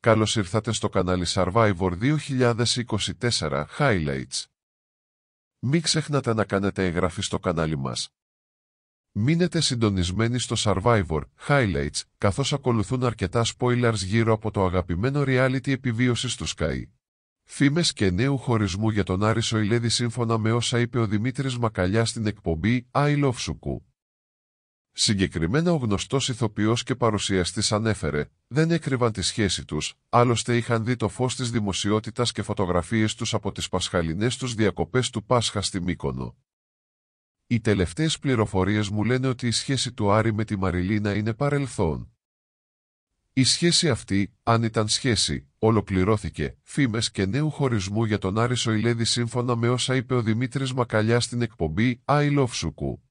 Καλώς ήρθατε στο κανάλι Survivor 2024 Highlights. Μην ξεχνάτε να κάνετε εγγραφή στο κανάλι μας. Μείνετε συντονισμένοι στο Survivor Highlights, καθώς ακολουθούν αρκετά spoilers γύρω από το αγαπημένο reality επιβίωσης του Sky. Φήμες και νέου χωρισμού για τον Άρη Σοηλέδη σύμφωνα με όσα είπε ο Δημήτρης Μακαλιά στην εκπομπή I Love Suku. Συγκεκριμένα ο γνωστός ηθοποιός και παρουσιαστής ανέφερε «Δεν έκρυβαν τη σχέση τους, άλλωστε είχαν δει το φως της δημοσιότητας και φωτογραφίες τους από τις πασχαλινές τους διακοπές του Πάσχα στη Μύκονο». Οι τελευταίες πληροφορίες μου λένε ότι η σχέση του Άρη με τη Μαριλίνα είναι παρελθόν. Η σχέση αυτή, αν ήταν σχέση, ολοκληρώθηκε. Φήμες και νέου χωρισμού για τον Άρη Σοηλέδη σύμφωνα με όσα είπε ο Δημήτρης Μακαλιά στην εκπομπή «I Love κου.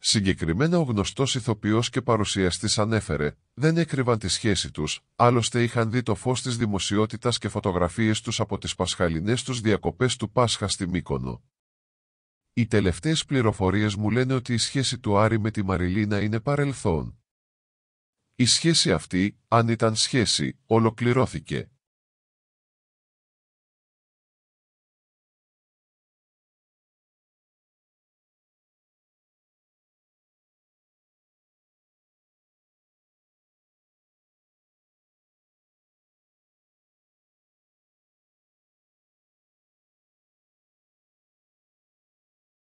Συγκεκριμένα ο γνωστός ηθοποιός και παρουσιαστής ανέφερε, δεν έκρυβαν τη σχέση τους, άλλωστε είχαν δει το φως της δημοσιότητας και φωτογραφίες τους από τις πασχαλινές τους διακοπές του Πάσχα στη Μύκονο. Οι τελευταίες πληροφορίες μου λένε ότι η σχέση του Άρη με τη Μαριλίνα είναι παρελθόν. Η σχέση αυτή, αν ήταν σχέση, ολοκληρώθηκε.